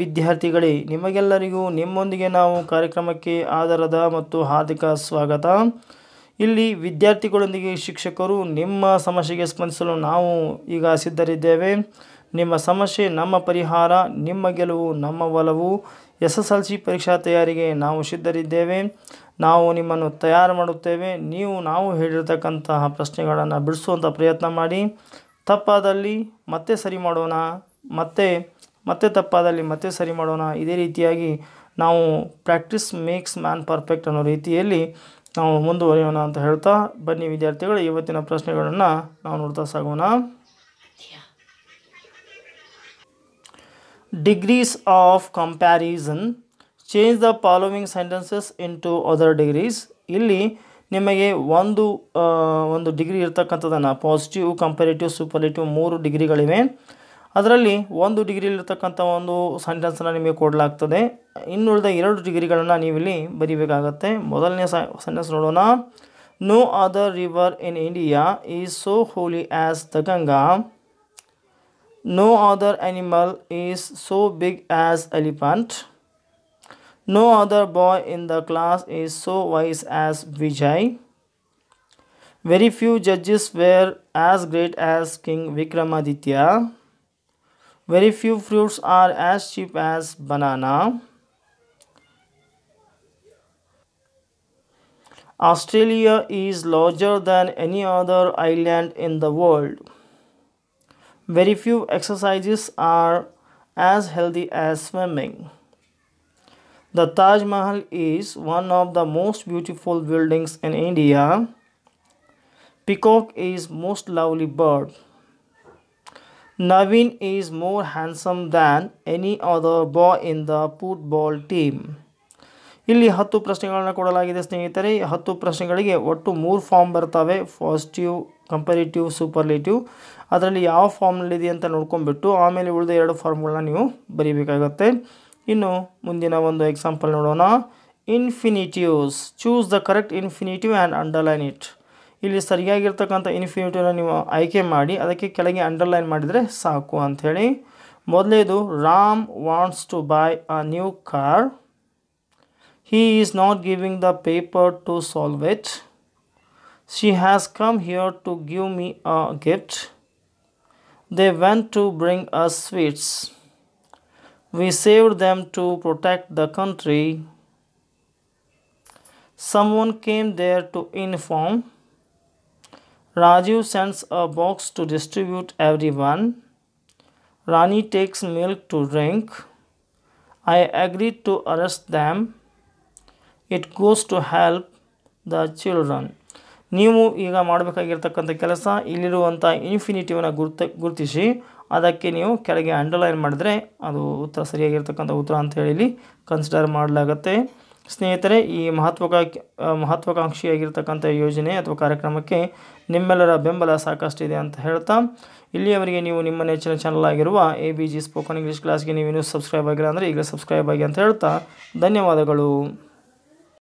ವಿದ್ಯಾರ್ಥಿಗಳೇ ನಿಮಗೆಲ್ಲರಿಗೂ ನಿಮ್ಮೊಂದಿಗೆ ನಾವು ಕಾರ್ಯಕ್ರಮಕ್ಕೆ ಆಧಾರದ ಮತ್ತು ಹಾರ್ದಿಕ ಸ್ವಾಗತ ಇಲ್ಲಿ ವಿದ್ಯಾರ್ಥಿಗಳೊಂದಿಗೆ ಶಿಕ್ಷಕರು ನಿಮ್ಮ ಸಮಸ್ಯೆಗೆ ಸ್ಪಂದಿಸಲು ನಾವು ಈಗ ಸಿದ್ಧರಿದ್ದೇವೆ ನಿಮ್ಮ ಸಮಸ್ಯೆ ನಮ್ಮ ಪರಿಹಾರ ನಿಮ್ಮ ಗೆಲುವು ನಮ್ಮ ಒಲವು ಎಸ್ ಎಸ್ ಎಲ್ ಸಿ ಪರೀಕ್ಷಾ ತಯಾರಿಗೆ ನಾವು ಸಿದ್ಧರಿದ್ದೇವೆ ನಾವು ನಿಮ್ಮನ್ನು ತಯಾರು ಮಾಡುತ್ತೇವೆ ನೀವು ನಾವು ಹೇಳಿರ್ತಕ್ಕಂತಹ ಪ್ರಶ್ನೆಗಳನ್ನು ಬಿಡಿಸುವಂಥ ಪ್ರಯತ್ನ ಮಾಡಿ ತಪ್ಪಾದಲ್ಲಿ ಮತ್ತೆ ಸರಿ ಮಾಡೋಣ ಮತ್ತೆ ಮತ್ತೆ ತಪ್ಪಾದಲ್ಲಿ ಮತ್ತೆ ಸರಿ ಮಾಡೋಣ ಇದೇ ರೀತಿಯಾಗಿ ನಾವು ಪ್ರಾಕ್ಟೀಸ್ ಮೇಕ್ಸ್ ಮ್ಯಾನ್ ಪರ್ಫೆಕ್ಟ್ ಅನ್ನೋ ರೀತಿಯಲ್ಲಿ ನಾವು ಮುಂದುವರಿಯೋಣ ಅಂತ ಹೇಳ್ತಾ ಬನ್ನಿ ವಿದ್ಯಾರ್ಥಿಗಳು ಇವತ್ತಿನ ಪ್ರಶ್ನೆಗಳನ್ನು ನಾವು ನೋಡ್ತಾ ಸಾಗೋಣ degrees of comparison change the following sentences into other degrees ಇಲ್ಲಿ ನಿಮಗೆ ಒಂದು ಒಂದು ಡಿಗ್ರಿ ಇರ್ತಕ್ಕಂಥದ್ದನ್ನು ಪಾಸಿಟಿವ್ ಕಂಪ್ಯಾರಿಟಿವ್ ಸೂಪರ್ಲೇಟಿವ್ ಮೂರು ಡಿಗ್ರಿಗಳಿವೆ ಅದರಲ್ಲಿ ಒಂದು ಡಿಗ್ರಿಲಿರ್ತಕ್ಕಂಥ ಒಂದು ಸೆಂಟೆನ್ಸನ್ನು ನಿಮಗೆ ಕೊಡಲಾಗ್ತದೆ ಇನ್ನುಳಿದ ಎರಡು ಡಿಗ್ರಿಗಳನ್ನು ನೀವಿಲ್ಲಿ ಬರೀಬೇಕಾಗತ್ತೆ ಮೊದಲನೇ ಸೆಂಟೆನ್ಸ್ ನೋಡೋಣ no other river in India is so holy as the Ganga no other animal is so big as elephant no other boy in the class is so wise as Vijay very few judges were as great as king Vikramaditya very few fruits are as cheap as banana Australia is larger than any other island in the world. Very few exercises are as healthy as swimming. The Taj Mahal is one of the most beautiful buildings in India. Peacock is most lovely bird. Navin is more handsome than any other boy in the football team. ಇಲ್ಲಿ ಹತ್ತು ಪ್ರಶ್ನೆಗಳನ್ನು ಕೊಡಲಾಗಿದೆ ಸ್ನೇಹಿತರೆ ಹತ್ತು ಪ್ರಶ್ನೆಗಳಿಗೆ ಒಟ್ಟು ಮೂರು form ಬರ್ತವೆ ಪಾಸಿಟಿವ್ ಸೂಪರ್ ಸೂಪರ್ಲೇಟಿವ್ ಅದರಲ್ಲಿ ಯಾವ ಫಾರ್ಮ್ನಲ್ಲಿದೆ ಅಂತ ನೋಡ್ಕೊಂಡ್ಬಿಟ್ಟು ಆಮೇಲೆ ಉಳಿದ ಎರಡು ಫಾರ್ಮ್ಗಳನ್ನ ನೀವು ಬರೀಬೇಕಾಗತ್ತೆ ಇನ್ನು ಮುಂದಿನ ಒಂದು ಎಕ್ಸಾಂಪಲ್ ನೋಡೋಣ infinitives choose the correct infinitive and underline it ಇಲ್ಲಿ ಸರಿಯಾಗಿರ್ತಕ್ಕಂಥ ಇನ್ಫಿನಿಟಿನ ನೀವು ಆಯ್ಕೆ ಮಾಡಿ ಅದಕ್ಕೆ ಕೆಳಗೆ ಅಂಡರ್ಲೈನ್ ಮಾಡಿದರೆ ಸಾಕು ಅಂಥೇಳಿ ಮೊದಲೇದು Ram wants to buy a new car he is not giving the paper to solve it she has come here to give me a gift they went to bring a sweets we save them to protect the country one came there to inform Rajiv Raju a box to distribute every everyone. Rani takes milk to drink I agree to arrest dam it goes to help the children ನೀವು ಈಗ ಮಾಡಬೇಕಾಗಿರ್ತಕ್ಕಂಥ ಕೆಲಸ ಇಲ್ಲಿರುವಂಥ ಇನ್ಫಿನಿಟಿವನ್ನು ಗುರ್ತ ಗುರುತಿಸಿ ಅದಕ್ಕೆ ನೀವು ಕೆಳಗೆ underline ಮಾಡಿದ್ರೆ ಅದು ಉತ್ತರ ಸರಿಯಾಗಿರ್ತಕ್ಕಂಥ ಉತ್ತರ ಅಂತ ಹೇಳಿ ಕನ್ಸಿಡರ್ ಮಾಡಲಾಗತ್ತೆ ಸ್ನೇಹಿತರೆ ಈ ಮಹತ್ವಕಾ ಮಹತ್ವಾಕಾಂಕ್ಷಿಯಾಗಿರ್ತಕ್ಕಂಥ ಯೋಜನೆ ಅಥವಾ ಕಾರ್ಯಕ್ರಮಕ್ಕೆ ನಿಮ್ಮೆಲ್ಲರ ಬೆಂಬಲ ಸಾಕಷ್ಟು ಇದೆ ಅಂತ ಹೇಳ್ತಾ ಇಲ್ಲಿಯವರಿಗೆ ನೀವು ನಿಮ್ಮ ನೆಚ್ಚಿನ ಚಾನಲ್ ಆಗಿರುವ A B G spoken English ಕ್ಲಾಸ್ಗೆ ನೀವು ಇನ್ನೂ ಸಬ್ಸ್ಕ್ರೈಬ್ ಆಗಿಲ್ಲ ಅಂದರೆ ಈಗಲೇ ಸಬ್ಸ್ಕ್ರೈಬ್ ಆಗಿ ಅಂತ ಹೇಳ್ತಾ ಧನ್ಯವಾದಗಳು